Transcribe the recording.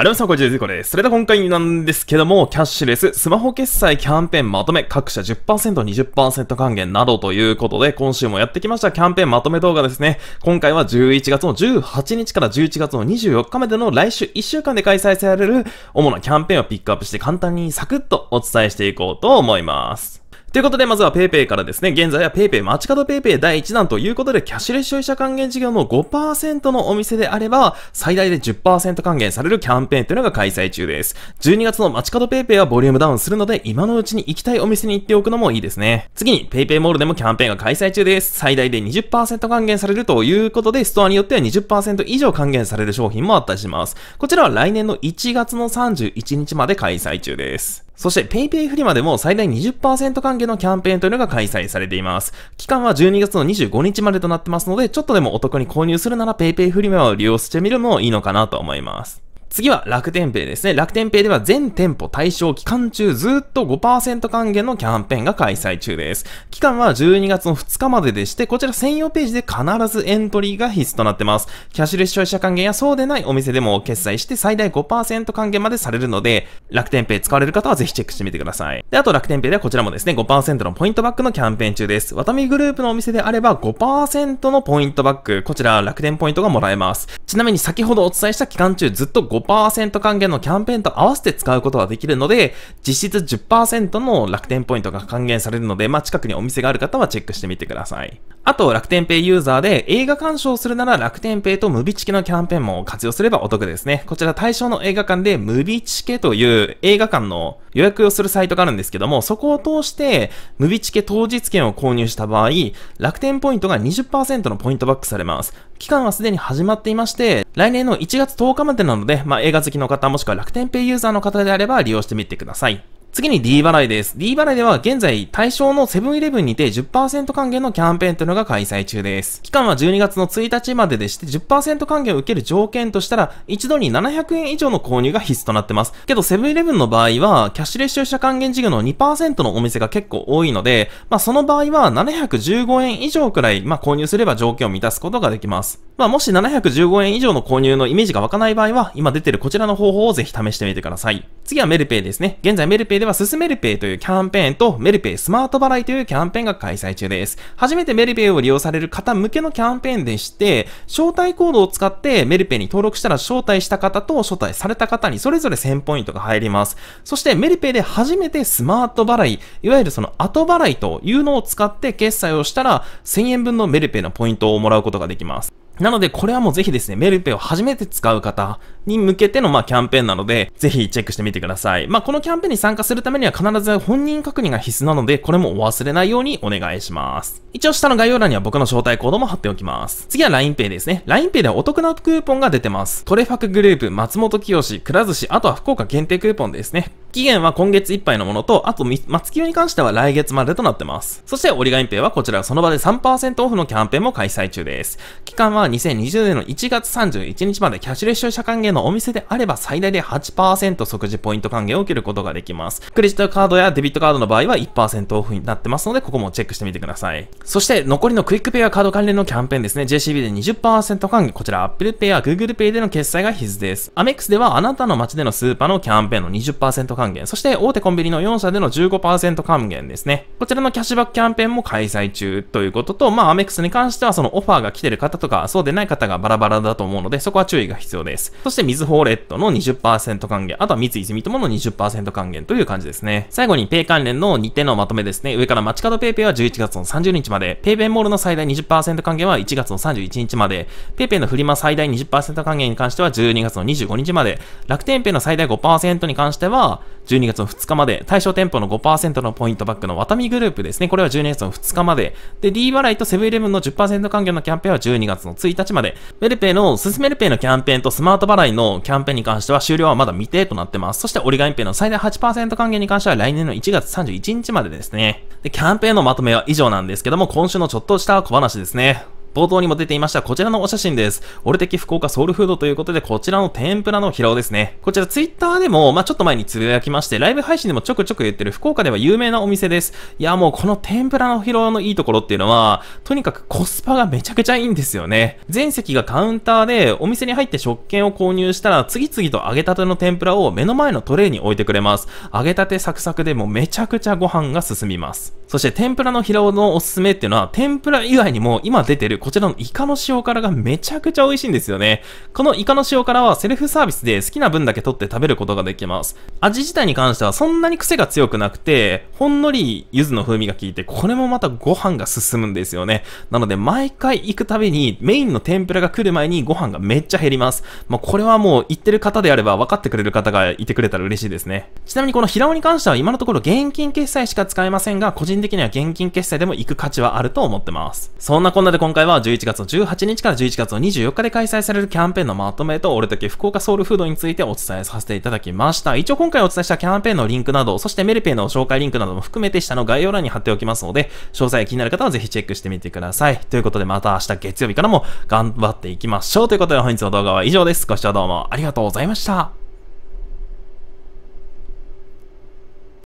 ありがとうございます。これです。それでは今回なんですけども、キャッシュレス、スマホ決済キャンペーンまとめ、各社10%、20%還元などということで、今週もやってきましたキャンペーンまとめ動画ですね。今回は11月の18日から11月の24日までの来週1週間で開催される主なキャンペーンをピックアップして簡単にサクッとお伝えしていこうと思います。ということで、まずは PayPay からですね、現在は PayPay 街角 PayPay 第1弾ということで、キャッシュレス消費者還元事業の5%のお店であれば、最大で10%還元されるキャンペーンというのが開催中です。12月の街角 PayPay はボリュームダウンするので、今のうちに行きたいお店に行っておくのもいいですね。次に PayPay モールでもキャンペーンが開催中です。最大で20%還元されるということで、ストアによっては20%以上還元される商品もあったりします。こちらは来年の1月の31日まで開催中です。そして PayPay フリマでも最大20%還元のキャンペーンというのが開催されています。期間は12月の25日までとなってますので、ちょっとでもお得に購入するなら PayPay フリマを利用してみるのもいいのかなと思います。次は楽天ペイですね。楽天ペイでは全店舗対象期間中ずっと5%還元のキャンペーンが開催中です。期間は12月の2日まででして、こちら専用ページで必ずエントリーが必須となってます。キャッシュレス消費者還元やそうでないお店でも決済して最大5%還元までされるので、楽天ペイ使われる方はぜひチェックしてみてください。で、あと楽天ペイではこちらもですね、5%のポイントバックのキャンペーン中です。ワタミグループのお店であれば5%のポイントバック、こちら楽天ポイントがもらえます。ちなみに先ほどお伝えした期間中ずっと5 5%還元のキャンペーンと合わせて使うことができるので、実質10%の楽天ポイントが還元されるので、まあ、近くにお店がある方はチェックしてみてください。あと、楽天ペイユーザーで映画鑑賞するなら楽天ペイとムビチケのキャンペーンも活用すればお得ですね。こちら対象の映画館でムビチケという映画館の予約をするサイトがあるんですけども、そこを通してムビチケ当日券を購入した場合、楽天ポイントが20%のポイントバックされます。期間はすでに始まっていまして、来年の1月10日までなので、まあ、映画好きの方もしくは楽天ペイユーザーの方であれば利用してみてください。次に D 払いです。D 払いでは現在対象のセブンイレブンにて10%還元のキャンペーンというのが開催中です。期間は12月の1日まででして10%還元を受ける条件としたら一度に700円以上の購入が必須となってます。けどセブンイレブンの場合はキャッシュレス消費者還元事業の2%のお店が結構多いので、まあその場合は715円以上くらい、まあ購入すれば条件を満たすことができます。まあもし715円以上の購入のイメージが湧かない場合は今出てるこちらの方法をぜひ試してみてください。次はメルペイですね。現在メルペイでは進めるペイというキャンペーンとメルペイスマート払いというキャンペーンが開催中です。初めてメルペイを利用される方向けのキャンペーンでして、招待コードを使ってメルペイに登録したら招待した方と招待された方にそれぞれ1000ポイントが入ります。そしてメルペイで初めてスマート払い、いわゆるその後払いというのを使って決済をしたら1000円分のメルペイのポイントをもらうことができます。なので、これはもうぜひですね、メルペを初めて使う方に向けての、まあ、キャンペーンなので、ぜひチェックしてみてください。まあ、このキャンペーンに参加するためには必ず本人確認が必須なので、これもお忘れないようにお願いします。一応下の概要欄には僕の招待コードも貼っておきます。次は LINEPay ですね。LINEPay ではお得なクーポンが出てます。トレファクグループ、松本清、くら寿司、あとは福岡限定クーポンですね。期限は今月いっぱいのものと、あと、松清に関しては来月までとなってます。そして、オリガインペイはこちらその場で3%オフのキャンペーンも開催中です。期間は2020年の1月31日までキャッシュレス出社還元のお店であれば最大で8%即時ポイント還元を受けることができます。クレジットカードやデビットカードの場合は1%オフになってますので、ここもチェックしてみてください。そして残りのクイックペイやカード関連のキャンペーンですね。JCB で20%還元。こちら Apple Pay や Google Pay での決済が必須です。アメックスではあなたの街でのスーパーのキャンペーンの20%還元。そして大手コンビニの4社での15%還元ですね。こちらのキャッシュバックキャンペーンも開催中ということと、まあアメックスに関してはそのオファーが来てる方とか、そうでない方がバラバラだと思うので、そこは注意が必要です。そして、みずほレッドの20%還元、あとは三井住友の20%還元という感じですね。最後に、ペイ関連の日程のまとめですね。上から、街角ペイペイは11月の30日まで、ペイペイモールの最大20%還元は1月の31日まで、ペイペイのフリマ最大20%還元に関しては12月の25日まで、楽天ペイの最大5%に関しては12月の2日まで、対象店舗の5%のポイントバックのワタミグループですね。これは12月の2日まで。で、D 払いとセブンイレブンの10%還元のキャンペーンは12月の1日まで、メルペイの、すすめるペイのキャンペーンとスマート払いのキャンペーンに関しては終了はまだ未定となってます。そしてオリガインペイの最大8%還元に関しては来年の1月31日までですね。で、キャンペーンのまとめは以上なんですけども、今週のちょっとした小話ですね。冒頭にも出ていましたこちらのお写真です。俺的福岡ソウルフードということで、こちらの天ぷらの平尾ですね。こちらツイッターでも、まあ、ちょっと前につぶやきまして、ライブ配信でもちょくちょく言ってる福岡では有名なお店です。いや、もうこの天ぷらの平尾のいいところっていうのは、とにかくコスパがめちゃくちゃいいんですよね。全席がカウンターで、お店に入って食券を購入したら、次々と揚げたての天ぷらを目の前のトレーに置いてくれます。揚げたてサクサクでもめちゃくちゃご飯が進みます。そして天ぷらの平尾のおすすめっていうのは、天ぷら以外にも今出てるこちらのイカの塩辛がめちゃくちゃ美味しいんですよね。このイカの塩辛はセルフサービスで好きな分だけ取って食べることができます。味自体に関してはそんなに癖が強くなくて、ほんのり柚子の風味が効いて、これもまたご飯が進むんですよね。なので毎回行くたびにメインの天ぷらが来る前にご飯がめっちゃ減ります。まあ、これはもう行ってる方であれば分かってくれる方がいてくれたら嬉しいですね。ちなみにこの平尾に関しては今のところ現金決済しか使えませんが、個人的には現金決済でも行く価値はあると思ってます。そんなこんなで今回はは11月の18日から11月の24日で開催されるキャンペーンのまとめと、俺だけ福岡ソウルフードについてお伝えさせていただきました。一応今回お伝えしたキャンペーンのリンクなど、そしてメルペイの紹介リンクなども含めて下の概要欄に貼っておきますので、詳細気になる方はぜひチェックしてみてください。ということでまた明日月曜日からも頑張っていきましょう。ということで本日の動画は以上です。ご視聴どうもありがとうございました。